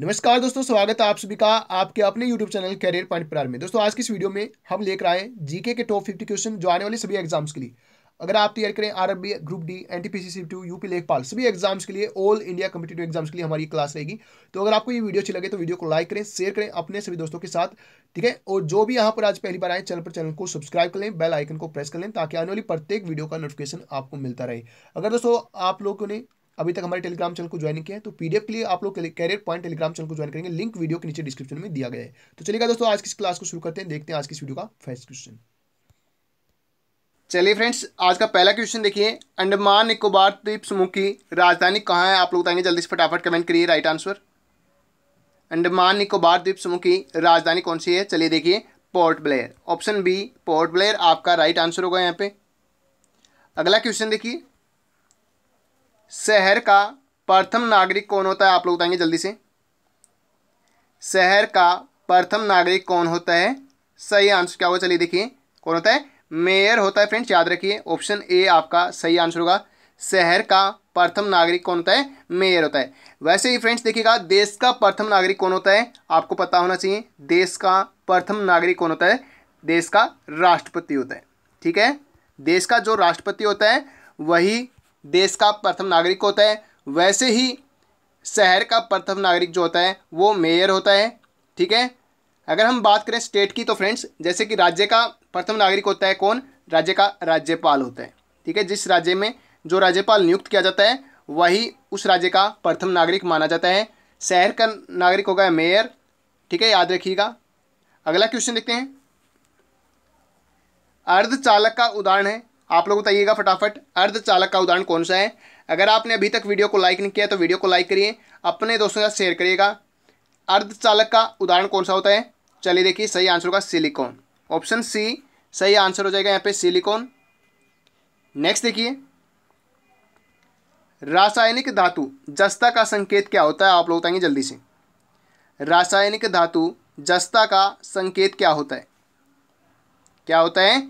नमस्कार दोस्तों स्वागत है आप सभी का आपके अपने यूट्यूब चैनल करियर पॉइंट प्रार में दोस्तों आज की इस वीडियो में हम लेकर आए जीके के टॉप फिफ्टी क्वेश्चन जो आने वाले सभी एग्जाम्स के लिए अगर आप तैयार करें RB group D N T P to UP लेखपाल सभी एग्जाम्स के लिए ऑल इंडिया कम्पिटेटिव एग्जाम्स के लिए हमारी क्लास रहेगी तो अगर आपको ये वीडियो अच्छी लगे तो वीडियो को लाइक करें शेयर करें अपने सभी दोस्तों के साथ ठीक है और जो भी यहाँ पर आज पहली बार आए चैनल पर चैनल को सब्सक्राइब कर लें बेल आइकन को प्रेस कर लें ताकि आने वाली प्रत्येक वीडियो का नोटिफिकेशन आपको मिलता रहे अगर दोस्तों आप लोगों ने अभी तक हमारे टेलीग्राम चैनल को ज्वाइन किया है तो पीडीएफ के लिए आप लोग कैरियर पॉइंट टेलीग्राम चैनल को ज्वाइन करेंगे लिंक वीडियो के नीचे डिस्क्रिप्शन में दिया गया है तो चलिएगा दोस्तों आज किस क्लास को शुरू करते हैं देखते हैं आज किस वीडियो का फर्स्ट क्वेश्चन चलिए फ्रेंड्स आज का पहला क्वेश्चन देखिए अंडमान निकोबार द्वीप समूह की राजधानी कहाँ है आप लोग बताएंगे जल्दी से फटाफट कमेंट करिए राइट आंसर अंडमान निकोबार द्वीप समूह की राजधानी कौन सी है चलिए देखिए पोर्ट ब्लेयर ऑप्शन बी पोर्ट ब्लेयर आपका राइट आंसर होगा यहाँ पे अगला क्वेश्चन देखिए शहर का प्रथम नागरिक कौन होता है आप लोग बताएंगे जल्दी से शहर का प्रथम नागरिक कौन होता है सही आंसर क्या होगा चलिए देखिए कौन होता है मेयर होता है फ्रेंड्स याद रखिए ऑप्शन ए आपका सही आंसर होगा शहर का प्रथम नागरिक कौन होता है मेयर होता है वैसे ही फ्रेंड्स देखिएगा देश का प्रथम नागरिक कौन होता है आपको पता होना चाहिए देश का प्रथम नागरिक कौन होता है देश का राष्ट्रपति होता है ठीक है देश का जो राष्ट्रपति होता है वही देश का प्रथम नागरिक होता है वैसे ही शहर का प्रथम नागरिक जो होता है वो मेयर होता है ठीक है अगर हम बात करें स्टेट की तो फ्रेंड्स जैसे कि राज्य का प्रथम नागरिक होता है कौन राज्य का राज्यपाल होता है ठीक है जिस राज्य में जो राज्यपाल नियुक्त किया जाता है वही उस राज्य का प्रथम नागरिक माना जाता है शहर का नागरिक होगा मेयर ठीक है याद रखिएगा अगला क्वेश्चन देखते हैं अर्धचालक का उदाहरण है आप लोग बताइएगा फटाफट अर्धचालक का उदाहरण कौन सा है अगर आपने अभी तक वीडियो को लाइक नहीं किया तो वीडियो को लाइक करिए अपने दोस्तों के साथ शेयर करिएगा अर्धचालक का उदाहरण कौन सा होता है चलिए देखिए सही आंसर होगा सिलिकॉन ऑप्शन सी सही आंसर हो जाएगा यहाँ पे सिलिकॉन नेक्स्ट देखिए रासायनिक धातु जस्ता का संकेत क्या होता है आप लोग बताएंगे जल्दी से रासायनिक धातु जस्ता का संकेत क्या होता है क्या होता है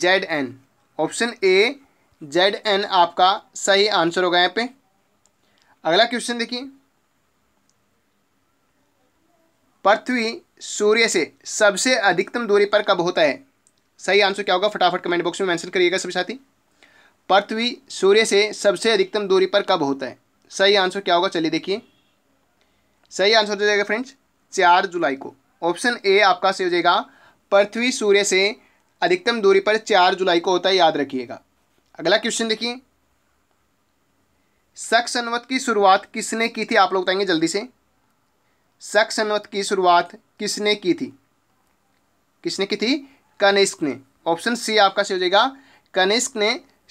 Z N option A Z N आपका सही आंसर होगा यहाँ पे अगला क्वेश्चन देखिए पृथ्वी सूर्य से सबसे अधिकतम दूरी पर कब होता है सही आंसर क्या होगा फटाफट कमेंट बॉक्स में मेंशन करिएगा सभी साथी पृथ्वी सूर्य से सबसे अधिकतम दूरी पर कब होता है सही आंसर क्या होगा चलिए देखिए सही आंसर हो जाएगा फ्रेंड्स चार जुलाई को ऑप्शन ए आपका सही हो जाएगा पृथ्वी सूर्य से अधिकतम दूरी पर चार जुलाई को होता है याद रखिएगा अगला क्वेश्चन देखिए सख सनवत की शुरुआत किसने की थी आप लोग बताएंगे जल्दी से सख सनवत की शुरुआत किसने की थी किसने की थी कनिष्क ने ऑप्शन सी आपका सही हो जाएगा कनिष्क ने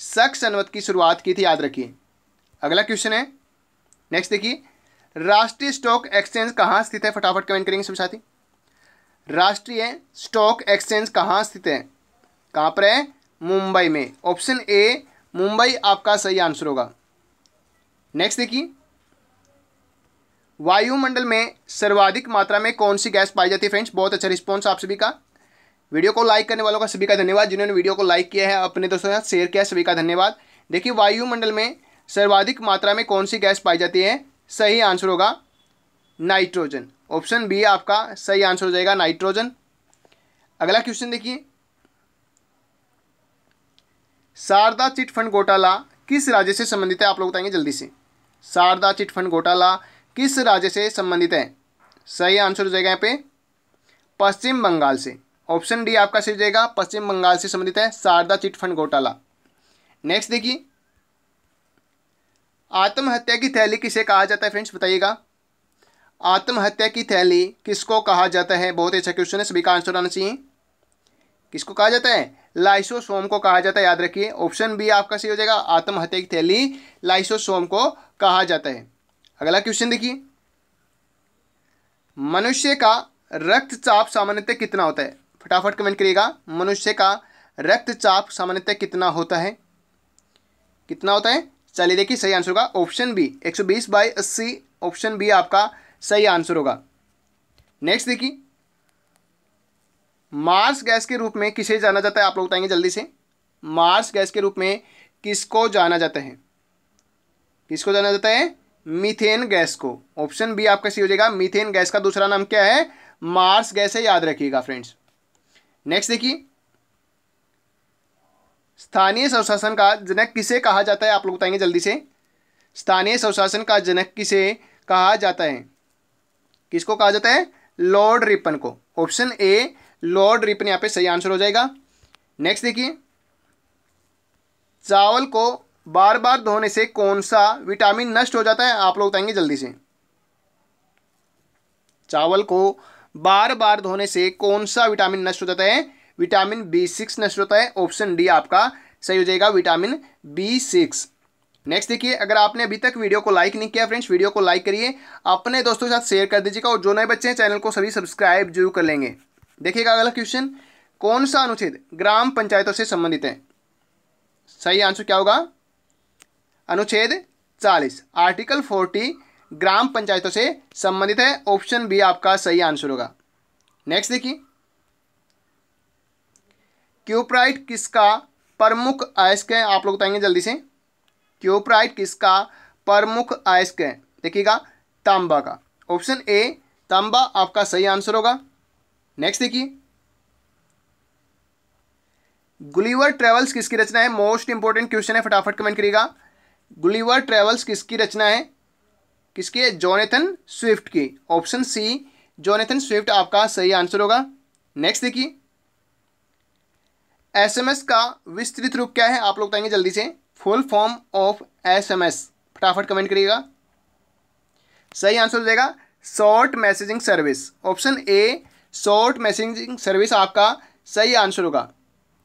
सख सनवत की शुरुआत की थी याद रखिए अगला क्वेश्चन है नेक्स्ट देखिए राष्ट्रीय स्टॉक एक्सचेंज कहाँ स्थित है फटाफट कमेंट करेंगे सब साथी राष्ट्रीय स्टॉक एक्सचेंज कहाँ स्थित है कहाँ पर है मुंबई में ऑप्शन ए मुंबई आपका सही आंसर होगा नेक्स्ट देखिए वायुमंडल में सर्वाधिक मात्रा में कौन सी गैस पाई जाती है फ्रेंड्स बहुत अच्छा रिस्पॉन्स आप सभी का वीडियो को लाइक करने वालों का सभी का धन्यवाद जिन्होंने वीडियो को लाइक किया है अपने दोस्तों के साथ शेयर किया है सभी का धन्यवाद देखिए वायुमंडल में सर्वाधिक मात्रा में कौन सी गैस पाई जाती है सही आंसर होगा नाइट्रोजन ऑप्शन बी आपका सही आंसर हो जाएगा नाइट्रोजन अगला क्वेश्चन देखिए शारदा चिटफंड घोटाला किस राज्य से संबंधित है आप लोग बताएंगे जल्दी से शारदा चिटफंड घोटाला किस राज्य से संबंधित है सही आंसर हो जाएगा यहाँ पे पश्चिम बंगाल से ऑप्शन डी आपका सही जाएगा पश्चिम बंगाल से संबंधित है शारदा चिटफंड घोटाला नेक्स्ट देखिए आत्महत्या की थैली किसे कहा जाता है फ्रेंड्स बताइएगा आत्महत्या की थैली किसको कहा जाता है बहुत अच्छा क्वेश्चन है सभी का आंसर आना चाहिए किसको कहा जाता है लाइसोसोम को कहा जाता है याद रखिए ऑप्शन बी आपका सही हो जाएगा आत्महत्या की थैली लाइसोसोम को कहा जाता है अगला क्वेश्चन देखिए मनुष्य का रक्तचाप सामान्यतः कितना होता है फटाफट कमेंट करिएगा मनुष्य का रक्तचाप सामान्यतः कितना होता है कितना होता है चलिए देखिए सही आंसर होगा ऑप्शन बी 120 सौ बाई अस्सी ऑप्शन बी आपका सही आंसर होगा नेक्स्ट देखिए मार्स गैस के रूप में किसे जाना जाता है आप लोग बताएंगे जल्दी से मार्स गैस के रूप में किसको जाना जाता है किसको जाना जाता है मीथेन गैस को ऑप्शन बी आपका सी हो जाएगा मीथेन गैस का दूसरा नाम क्या है मार्स गैस है याद रखिएगा फ्रेंड्स नेक्स्ट देखिए स्थानीय स्वशासन का जनक किसे कहा जाता है आप लोग बताएंगे जल्दी से स्थानीय स्वशासन का जनक किसे कहा जाता है किसको कहा जाता है लॉर्ड रिपन को ऑप्शन ए लॉर्ड रिपन यहाँ पे सही आंसर हो जाएगा नेक्स्ट देखिए चावल को बार बार धोने से कौन सा विटामिन नष्ट हो जाता है आप लोग बताएंगे जल्दी से चावल को बार बार धोने से कौन सा विटामिन नष्ट हो जाता है विटामिन बी सिक्स नष्ट होता है ऑप्शन डी आपका सही हो जाएगा विटामिन बी सिक्स नेक्स्ट देखिए अगर आपने अभी तक वीडियो को लाइक नहीं किया फ्रेंड्स वीडियो को लाइक करिए अपने दोस्तों के साथ शेयर कर दीजिएगा और जो नए बच्चे हैं चैनल को सभी सब्सक्राइब जरूर कर लेंगे देखिएगा अगला क्वेश्चन कौन सा अनुच्छेद ग्राम पंचायतों से संबंधित है सही आंसर क्या होगा अनुच्छेद 40 आर्टिकल 40 ग्राम पंचायतों से संबंधित है ऑप्शन बी आपका सही आंसर होगा नेक्स्ट देखिए क्यूपराइट किसका प्रमुख अयस्क है आप लोग बताएंगे जल्दी से क्यूपराइट किसका प्रमुख अयस्क है देखिएगा तांबा का ऑप्शन ए तांबा आपका सही आंसर होगा नेक्स्ट देखिए गुलीवर ट्रेवल्स किसकी रचना है मोस्ट इंपॉर्टेंट क्वेश्चन है फटाफट कमेंट करिएगा गुलीवर ट्रेवल्स किसकी रचना है किसकी जोनेथन स्विफ्ट की ऑप्शन सी जोनेथन स्विफ्ट आपका सही आंसर होगा नेक्स्ट देखिए एसएमएस का विस्तृत रूप क्या है आप लोग बताएंगे जल्दी से फुल फॉर्म ऑफ एसएमएस फटाफट कमेंट करिएगा सही आंसर हो जाएगा short messaging service option A short messaging service आपका सही आंसर होगा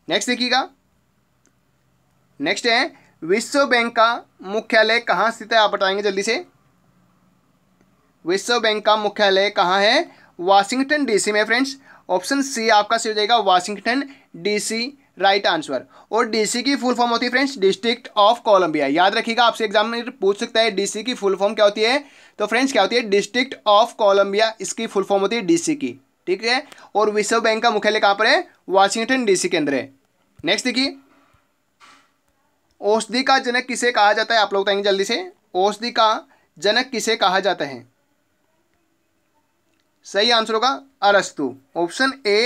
नेक्स्ट देखिएगा नेक्स्ट है विश्व बैंक का मुख्यालय कहाँ स्थित है आप बताएंगे जल्दी से विश्व बैंक का मुख्यालय कहाँ है वाशिंगटन डीसी में फ्रेंड्स ऑप्शन सी आपका सही हो जाएगा वाशिंगटन डीसी राइट आंसर और डीसी की फुल फॉर्म होती है फ्रेंड्स डिस्ट्रिक्ट ऑफ कोलंबिया याद रखिएगा आपसे एग्जाम में पूछ सकता है डीसी की फुल फॉर्म क्या होती है तो फ्रेंड्स क्या होती है डिस्ट्रिक्ट ऑफ कोलंबिया इसकी फुल फॉर्म होती है डीसी की ठीक है और विश्व बैंक का मुख्यालय कहां पर है वाशिंगटन डीसी के अंदर है नेक्स्ट देखिए औषधि का जनक किसे कहा जाता है आप लोग बताएंगे जल्दी से औषधि का जनक किसे कहा जाता है सही आंसर होगा अरस्तु ऑप्शन ए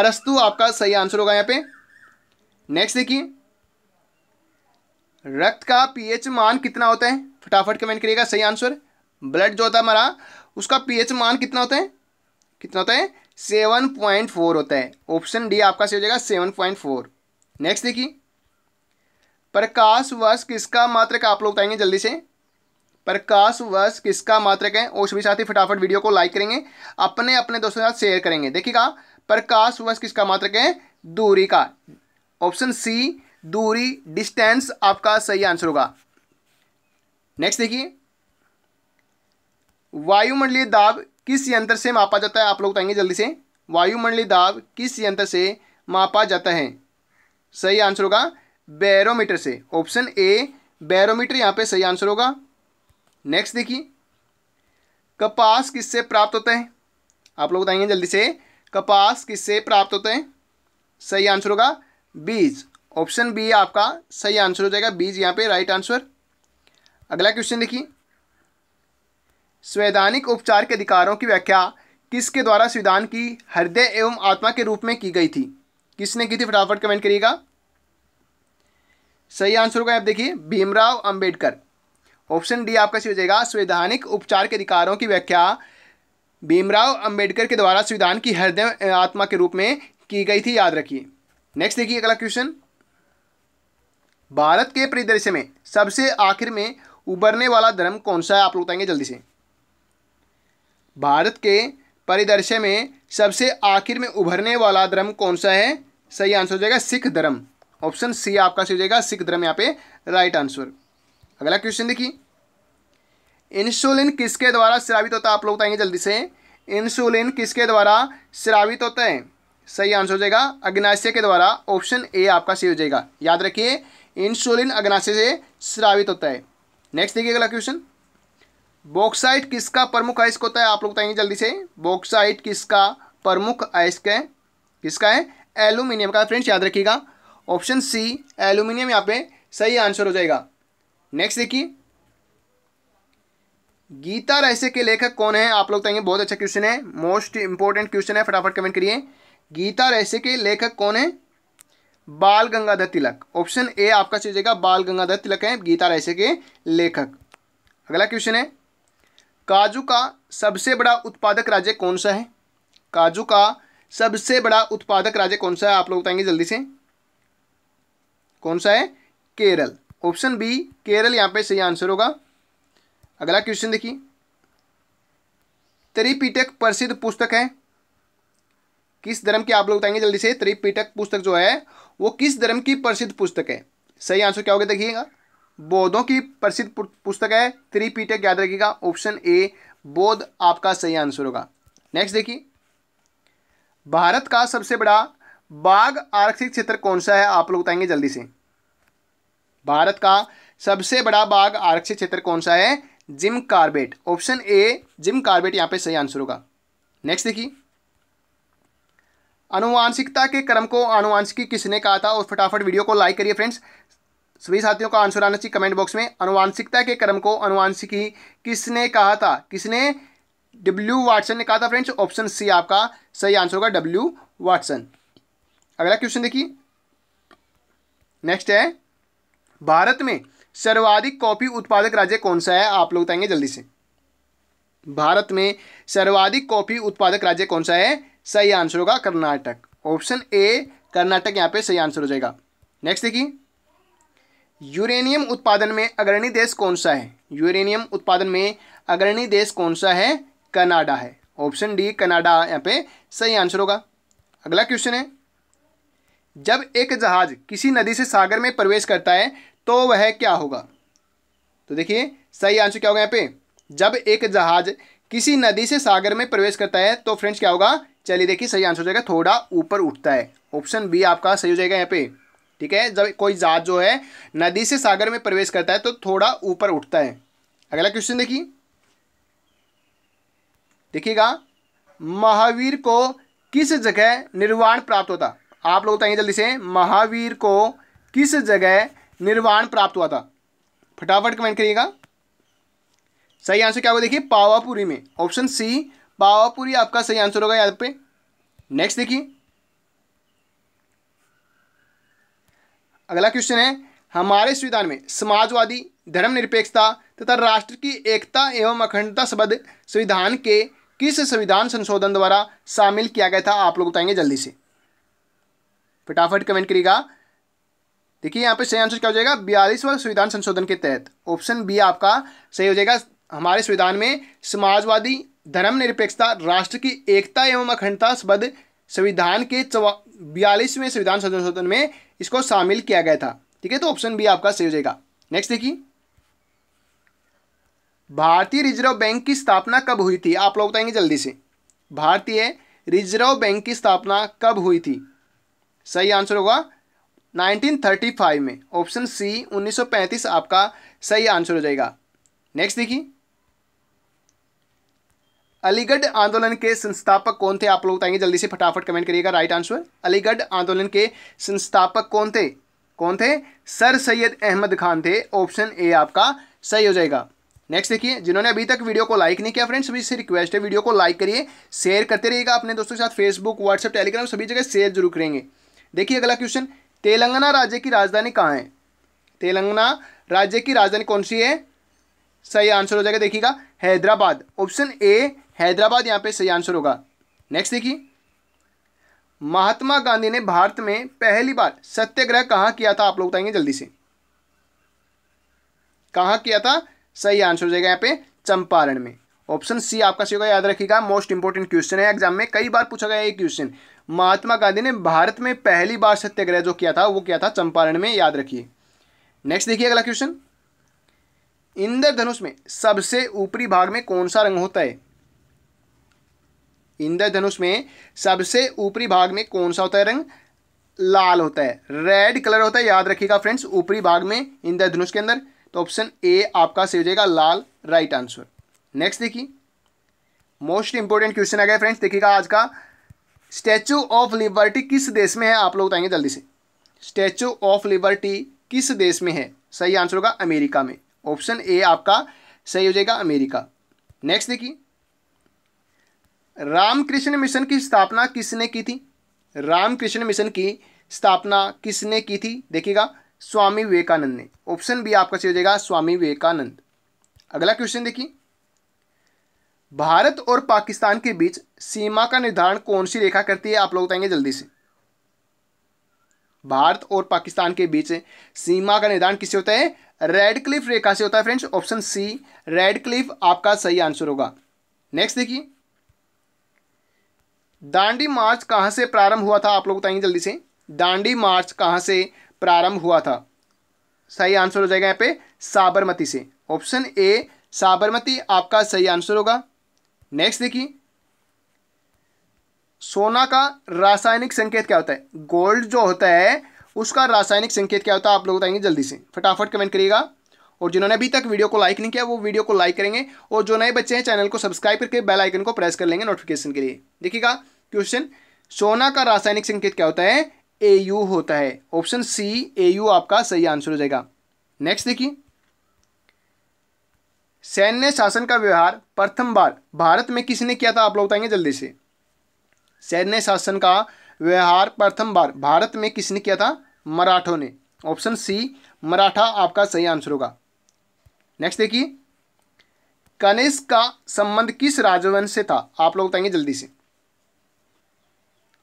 अरस्तु आपका सही आंसर होगा यहां पे नेक्स्ट देखिए रक्त का पीएच मान कितना होता है फटाफट कमेंट करिएगा सही आंसर ब्लड जो होता है हमारा उसका पीएच मान कितना होता है कितना होता है सेवन पॉइंट फोर होता है ऑप्शन डी आपका सही हो जाएगा सेवन पॉइंट फोर नेक्स्ट देखिए प्रकाश वर्ष किसका मात्रक आप लोग बताएंगे जल्दी से प्रकाश वर्ष किसका मात्रक है और सभी साथी फटाफट वीडियो को लाइक करेंगे अपने अपने दोस्तों के साथ शेयर करेंगे देखिएगा प्रकाश वर्ष किसका मात्रक है दूरी का ऑप्शन सी दूरी डिस्टेंस आपका सही आंसर होगा नेक्स्ट देखिए वायुमंडलीय दाब किस यंत्र से मापा जाता है आप लोग बताएंगे जल्दी से वायुमंडलीय दाब किस यंत्र से मापा जाता है सही आंसर होगा बैरोमीटर से ऑप्शन ए बैरोमीटर यहाँ पे सही आंसर होगा नेक्स्ट देखिए कपास किससे प्राप्त होता है आप लोग बताएंगे जल्दी से कपास किससे प्राप्त होता है सही आंसर होगा बीज ऑप्शन बी आपका सही आंसर हो जाएगा बीज यहाँ पे राइट आंसर अगला क्वेश्चन देखिए संवैधानिक उपचार के अधिकारों की व्याख्या किसके द्वारा संविधान की हृदय एवं आत्मा के रूप में की गई थी किसने की थी फटाफट कमेंट करिएगा सही आंसर होगा आप देखिए भीमराव अंबेडकर ऑप्शन डी आपका सही हो जाएगा संवैधानिक उपचार के अधिकारों की व्याख्या भीमराव अंबेडकर के द्वारा संविधान की हृदय आत्मा के रूप में की गई थी याद रखिए नेक्स्ट देखिए अगला क्वेश्चन भारत के परिदृश्य में सबसे आखिर में उभरने वाला धर्म कौन सा है आप लोग बताएंगे जल्दी से भारत के परिदृश्य में सबसे आखिर में उभरने वाला धर्म कौन सा है सही आंसर हो जाएगा सिख धर्म ऑप्शन सी आपका सही हो जाएगा सिख धर्म यहाँ पे राइट आंसर अगला क्वेश्चन देखिए इंसुलिन किसके द्वारा श्रावित होता है आप लोग बताएंगे जल्दी से इंसुलिन किसके द्वारा श्रावित होता है सही आंसर हो जाएगा अग्नाशय के द्वारा ऑप्शन ए आपका सही हो जाएगा याद रखिए इंसुलिन अग्नाशय से श्रावित होता है नेक्स्ट देखिए अगला क्वेश्चन बॉक्साइट किसका प्रमुख अयस्क होता है आप लोग बताएंगे जल्दी से बॉक्साइट किसका प्रमुख अयस्क है किसका है एल्यूमिनियम का फ्रेंड्स याद रखिएगा ऑप्शन सी एल्यूमिनियम यहाँ पे सही आंसर हो जाएगा नेक्स्ट देखिए गीता रहस्य के लेखक कौन है आप लोग बताएंगे बहुत अच्छा क्वेश्चन है मोस्ट इंपॉर्टेंट क्वेश्चन है फटाफट कमेंट करिए गीता रहस्य के लेखक कौन है बाल गंगाधर तिलक ऑप्शन ए आपका जाएगा बाल गंगाधर तिलक है गीता रहस्य के लेखक अगला क्वेश्चन है काजू का सबसे बड़ा उत्पादक राज्य कौन सा है काजू का सबसे बड़ा उत्पादक राज्य कौन सा है आप लोग बताएंगे जल्दी से कौन सा है केरल ऑप्शन बी केरल यहां पे सही आंसर होगा अगला क्वेश्चन देखिए त्रिपीटक प्रसिद्ध पुस्तक है किस धर्म की आप लोग बताएंगे जल्दी से त्रिपीटक पुस्तक जो है वो किस धर्म की प्रसिद्ध पुस्तक है सही आंसर क्या होगा देखिएगा बौद्धों की प्रसिद्ध पुस्तक है थ्री याद रखिएगा ऑप्शन ए बोध आपका सही आंसर होगा नेक्स्ट देखिए भारत का सबसे बड़ा बाघ आरक्षित क्षेत्र कौन सा है आप लोग बताएंगे जल्दी से भारत का सबसे बड़ा बाघ आरक्षित क्षेत्र कौन सा है Jim Corbett option A Jim Corbett यहां पे सही आंसर होगा नेक्स्ट देखिए अनुवांशिकता के क्रम को आनुवांशिकी किसने कहा था और फटाफट वीडियो को लाइक करिए फ्रेंड्स सभी साथियों का आंसर आना चाहिए कमेंट बॉक्स में अनुवांशिकता के क्रम को अनुवांशिकी किसने कहा था किसने डब्ल्यू वाटसन ने कहा था फ्रेंड्स ऑप्शन सी आपका सही आंसर होगा डब्ल्यू वाटसन अगला क्वेश्चन देखिए नेक्स्ट है भारत में सर्वाधिक कॉफी उत्पादक राज्य कौन सा है आप लोग बताएंगे जल्दी से भारत में सर्वाधिक कॉफी उत्पादक राज्य कौन सा है सही आंसर होगा कर्नाटक ऑप्शन ए कर्नाटक यहां पे सही आंसर हो जाएगा नेक्स्ट देखिए यूरेनियम उत्पादन में अग्रणी देश कौन सा है यूरेनियम उत्पादन में अग्रणी देश कौन सा है कनाडा है ऑप्शन डी कनाडा यहाँ पे सही आंसर होगा अगला क्वेश्चन है जब एक जहाज किसी नदी से सागर में प्रवेश करता है तो वह क्या होगा तो देखिए सही आंसर क्या होगा यहाँ पे जब एक जहाज किसी नदी से सागर में प्रवेश करता है तो फ्रेंड्स क्या होगा चलिए देखिए सही आंसर हो जाएगा थोड़ा ऊपर उठता है ऑप्शन बी आपका सही हो जाएगा यहाँ पे ठीक है जब कोई जहाज जो है नदी से सागर में प्रवेश करता है तो थोड़ा ऊपर उठता है अगला क्वेश्चन देखिए देखिएगा महावीर को किस जगह निर्वाण प्राप्त होता आप लोग बताइए जल्दी से महावीर को किस जगह निर्वाण प्राप्त हुआ था फटाफट कमेंट करिएगा सही आंसर क्या होगा देखिए पावापुरी में ऑप्शन सी पावापुरी आपका सही आंसर होगा यहाँ पे नेक्स्ट देखिए अगला क्वेश्चन है हमारे संविधान में समाजवादी धर्मनिरपेक्षता तथा राष्ट्र की एकता एवं अखंडता शब्द संविधान के किस संविधान संशोधन द्वारा शामिल किया गया था आप लोग बताएंगे जल्दी से फटाफट कमेंट करिएगा देखिए यहाँ पे सही आंसर क्या हो जाएगा बयालीसवा संविधान संशोधन के तहत ऑप्शन बी आपका सही हो जाएगा हमारे संविधान में समाजवादी धर्मनिरपेक्षता राष्ट्र की एकता एवं अखंडता शब्द संविधान के चौवा बयालीसवें संविधान संशोधन में इसको शामिल किया गया था ठीक है तो ऑप्शन बी आपका सही हो जाएगा नेक्स्ट देखिए भारतीय रिजर्व बैंक की स्थापना कब हुई थी आप लोग बताएंगे जल्दी से भारतीय रिजर्व बैंक की स्थापना कब हुई थी सही आंसर होगा 1935 में ऑप्शन सी 1935 आपका सही आंसर हो जाएगा नेक्स्ट देखिए अलीगढ़ आंदोलन के संस्थापक कौन थे आप लोग बताएंगे जल्दी से फटाफट कमेंट करिएगा राइट आंसर अलीगढ़ आंदोलन के संस्थापक कौन थे कौन थे सर सैयद अहमद खान थे ऑप्शन ए आपका सही हो जाएगा नेक्स्ट देखिए जिन्होंने अभी तक वीडियो को लाइक नहीं किया फ्रेंड्स सभी से रिक्वेस्ट है वीडियो को लाइक करिए शेयर करते रहिएगा अपने दोस्तों के साथ फेसबुक व्हाट्सएप टेलीग्राम सभी जगह शेयर जरूर करेंगे देखिए अगला क्वेश्चन तेलंगाना राज्य की राजधानी कहाँ है तेलंगाना राज्य की राजधानी कौन सी है सही आंसर हो जाएगा देखिएगा हैदराबाद ऑप्शन ए हैदराबाद यहाँ पे सही आंसर होगा नेक्स्ट देखिए महात्मा गांधी ने भारत में पहली बार सत्याग्रह कहाँ किया था आप लोग बताएंगे जल्दी से कहाँ किया था सही आंसर हो जाएगा यहाँ पे चंपारण में ऑप्शन सी आपका सी होगा याद रखिएगा मोस्ट इंपॉर्टेंट क्वेश्चन है एग्जाम में कई बार पूछा गया ये क्वेश्चन महात्मा गांधी ने भारत में पहली बार सत्याग्रह जो किया था वो किया था चंपारण में याद रखिए नेक्स्ट देखिए अगला क्वेश्चन इंद्रधनुष में सबसे ऊपरी भाग में कौन सा रंग होता है इंद्रधनुष में सबसे ऊपरी भाग में कौन सा होता है रंग लाल होता है रेड कलर होता है याद रखिएगा फ्रेंड्स ऊपरी भाग में इंद्रधनुष के अंदर तो ऑप्शन ए आपका सही हो जाएगा लाल राइट आंसर नेक्स्ट देखिए मोस्ट इंपॉर्टेंट क्वेश्चन आ गया फ्रेंड्स देखिएगा आज का स्टैचू ऑफ लिबर्टी किस देश में है आप लोग बताएंगे जल्दी से स्टैचू ऑफ लिबर्टी किस देश में है सही आंसर होगा अमेरिका में ऑप्शन ए आपका सही हो जाएगा अमेरिका नेक्स्ट देखिए रामकृष्ण मिशन की स्थापना किसने की थी रामकृष्ण मिशन की स्थापना किसने की थी देखिएगा स्वामी विवेकानंद ने ऑप्शन बी आपका सही हो जाएगा स्वामी विवेकानंद अगला क्वेश्चन देखिए भारत और पाकिस्तान के बीच सीमा का निर्धारण कौन सी रेखा करती है आप लोग बताएंगे जल्दी से भारत और पाकिस्तान के बीच सीमा का निर्धारण किससे होता है रेड क्लिफ रेखा से होता है friends option C Radcliffe आपका सही आंसर होगा नेक्स्ट देखिए दांडी मार्च कहाँ से प्रारंभ हुआ था आप लोग बताएंगे जल्दी से दांडी मार्च कहाँ से प्रारंभ हुआ था सही आंसर हो जाएगा यहाँ पे साबरमती से ऑप्शन ए साबरमती आपका सही आंसर होगा नेक्स्ट देखिए सोना का रासायनिक संकेत क्या होता है गोल्ड जो होता है उसका रासायनिक संकेत क्या होता है आप लोग बताएंगे जल्दी से फटाफट कमेंट करिएगा और जिन्होंने अभी तक वीडियो को लाइक नहीं किया वो वीडियो को लाइक करेंगे और जो नए बच्चे हैं चैनल को सब्सक्राइब करके बेल आइकन को प्रेस कर लेंगे नोटिफिकेशन के लिए देखिएगा क्वेश्चन सोना का रासायनिक संकेत क्या होता है ए यू होता है ऑप्शन सी ए यू आपका सही आंसर हो जाएगा नेक्स्ट देखिए सैन्य शासन का व्यवहार प्रथम बार भारत में किसने किया था आप लोग बताएंगे जल्दी से सैन्य शासन का व्यवहार प्रथम बार भारत में किसने किया था मराठों ने ऑप्शन सी मराठा आपका सही आंसर होगा नेक्स्ट देखिए कनिष्क का संबंध किस राजवंश से था आप लोग बताएंगे जल्दी से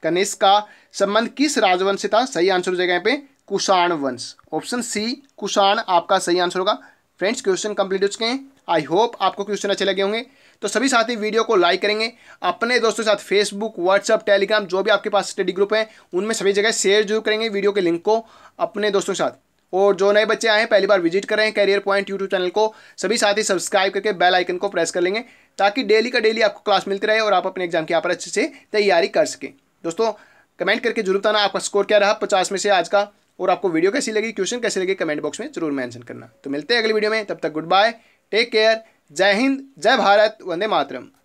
कनिष्क का संबंध किस राजवंश से था सही आंसर हो जाएगा यहाँ पे कुषाण वंश ऑप्शन सी कुषाण आपका सही आंसर होगा फ्रेंड्स क्वेश्चन कंप्लीट हो चुके हैं आई होप आपको क्वेश्चन अच्छे लगे होंगे तो सभी साथी वीडियो को लाइक करेंगे अपने दोस्तों के साथ फेसबुक व्हाट्सअप टेलीग्राम जो भी आपके पास स्टडी ग्रुप है उनमें सभी जगह शेयर जरूर करेंगे वीडियो के लिंक को अपने दोस्तों के साथ और जो नए बच्चे आए हैं पहली बार विजिट कर रहे हैं करियर पॉइंट यूट्यूब चैनल को सभी साथी सब्सक्राइब करके बेल आइकन को प्रेस कर लेंगे ताकि डेली का डेली आपको क्लास मिलती रहे और आप अपने एग्जाम की यहाँ पर अच्छे से तैयारी कर सकें दोस्तों कमेंट करके जरूर बताना आपका स्कोर क्या रहा पचास में से आज का और आपको वीडियो कैसी लगी क्वेश्चन कैसे लगे कमेंट बॉक्स में जरूर मैंशन करना तो मिलते हैं अगली वीडियो में तब तक गुड बाय टेक केयर जय हिंद जय भारत वंदे मातरम